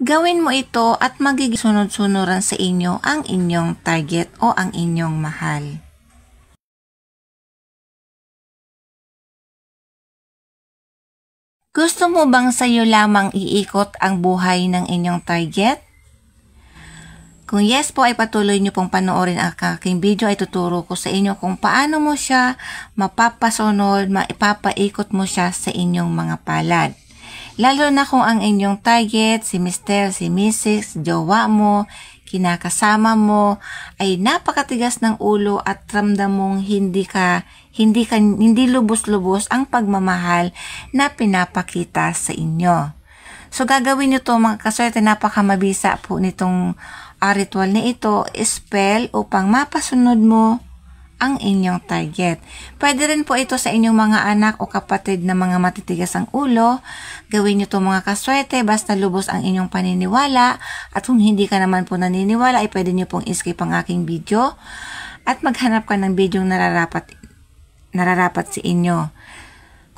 Gawin mo ito at magiging sunod-sunuran sa inyo ang inyong target o ang inyong mahal. Gusto mo bang sa iyo lamang iikot ang buhay ng inyong target? Kung yes po ay patuloy niyo pong panoorin ang aking video ay tuturo ko sa inyo kung paano mo siya mapapasunod, maipapaikot mo siya sa inyong mga palad. Lalo na kung ang inyong target, si Mr., si Mrs., jowa mo, kinakasama mo, ay napakatigas ng ulo at ramdam mong hindi ka, hindi ka, hindi lubos-lubos ang pagmamahal na pinapakita sa inyo. So gagawin nyo to mga kaswerte, napakamabisa po nitong uh, ritual na ito, spell upang mapasunod mo ang inyong target. Pwede rin po ito sa inyong mga anak o kapatid na mga matitigas ang ulo. Gawin nyo to mga kaswerte basta lubos ang inyong paniniwala at kung hindi ka naman po naniniwala ay pwede nyo pong iskip ang aking video at maghanap ka ng video nararapat, nararapat sa si inyo.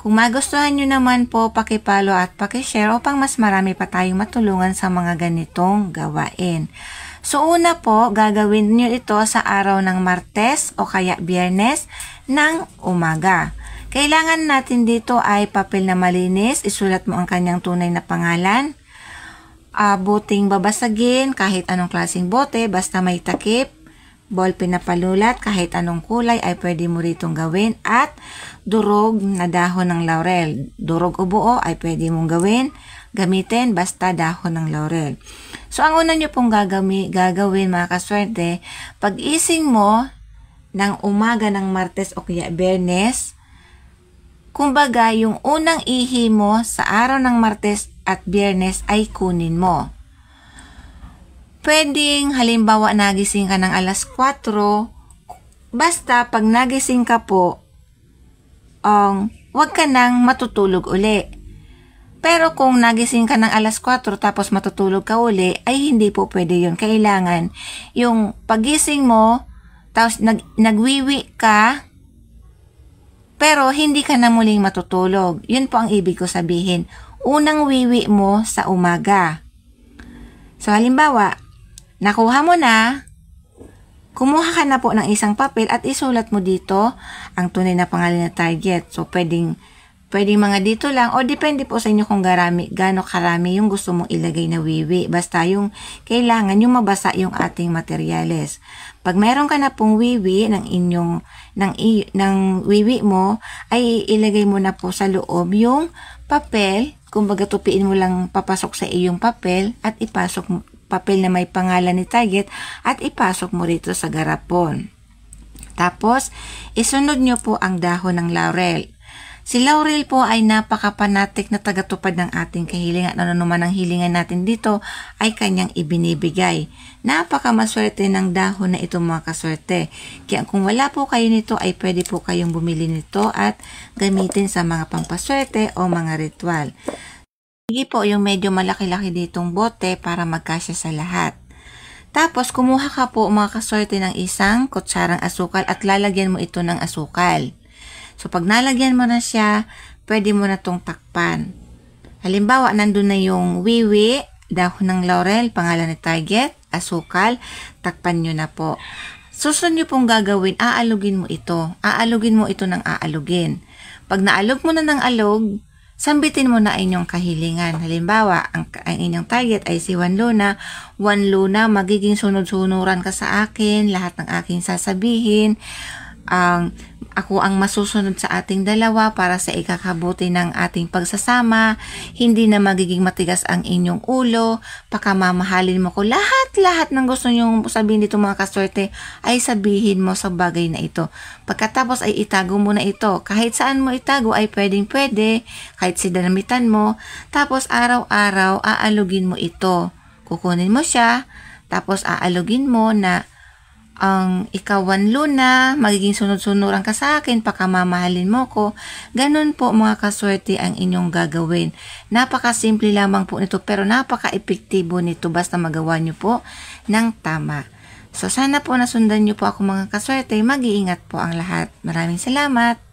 Kung magustuhan nyo naman po, pakipalo at pakishare upang mas marami pa tayong matulungan sa mga ganitong gawain. So una po, gagawin niyo ito sa araw ng Martes o kaya Biyernes ng umaga. Kailangan natin dito ay papel na malinis, isulat mo ang kanyang tunay na pangalan, uh, buting babasagin kahit anong klaseng bote basta may takip, ballpen na palulat kahit anong kulay ay pwede mo ritong gawin at durog na dahon ng laurel. Durog o buo ay pwede mong gawin gamitin basta dahon ng laurel. So, ang una nyo pong gagami, gagawin mga kaswerte, pag-ising mo ng umaga ng Martes o kaya Bernes, kumbaga yung unang ihi mo sa araw ng Martes at Biyernes ay kunin mo. Pwedeng halimbawa nagising ka ng alas 4, basta pag nagising ka po, um, wag ka nang matutulog uli. Pero kung nagising ka ng alas 4 tapos matutulog ka uli, ay hindi po pwede yun. Kailangan yung pagising mo, tapos nag, nagwiwi ka, pero hindi ka na muling matutulog. Yun po ang ibig ko sabihin. Unang wiwi mo sa umaga. So halimbawa, nakuha mo na, Kumuha ka na po ng isang papel at isulat mo dito ang tunay na pangalan ng target. So, pwedeng Pwede mga dito lang o depende po sa inyo kung garami, gaano karami yung gusto mong ilagay na wiwi. Basta yung kailangan yung mabasa yung ating materyales. Pag meron ka na pong wiwi ng inyong ng, ng wiwi mo ay ilagay mo na po sa loob yung papel. Kumbaga tupiin mo lang papasok sa iyong papel at ipasok papel na may pangalan ni target at ipasok mo rito sa garapon. Tapos, isunod nyo po ang dahon ng laurel. Si Laurel po ay napakapanatik na tagatupad ng ating kahilingan. Ano naman ang hilingan natin dito ay kanyang ibinibigay. Napakamaswerte ng dahon na itong mga kaswerte. Kaya kung wala po kayo nito ay pwede po kayong bumili nito at gamitin sa mga pampaswerte o mga ritual. Sige po yung medyo malaki-laki ditong bote para magkasya sa lahat. Tapos kumuha ka po mga kaswerte ng isang kutsarang asukal at lalagyan mo ito ng asukal. So, pag nalagyan mo na siya, pwede mo na tong takpan. Halimbawa, nandun na yung wiwi, dahon ng laurel, pangalan ni target, asukal, takpan nyo na po. Susunod nyo pong gagawin, aalugin mo ito. Aalugin mo ito ng aalugin. Pag naalog mo na ng alog, sambitin mo na inyong kahilingan. Halimbawa, ang, ang inyong target ay si Juan Luna. Juan Luna, magiging sunod-sunuran ka sa akin, lahat ng aking sasabihin. Ang um, ako ang masusunod sa ating dalawa para sa ikakabuti ng ating pagsasama. Hindi na magiging matigas ang inyong ulo. Pakamamahalin mo ko lahat-lahat ng gusto niyong sabihin dito mga kaswerte ay sabihin mo sa bagay na ito. Pagkatapos ay itago mo na ito. Kahit saan mo itago ay pwedeng pwede. Kahit damitan mo. Tapos araw-araw aalugin mo ito. Kukunin mo siya. Tapos aalugin mo na ang ikawan luna, magiging sunod-sunuran ka sa akin, pakamamahalin mo ko. Ganun po mga kaswerte ang inyong gagawin. Napakasimple lamang po nito pero napaka-epektibo nito basta magawa nyo po ng tama. So sana po nasundan nyo po ako mga kaswerte. Mag-iingat po ang lahat. Maraming salamat.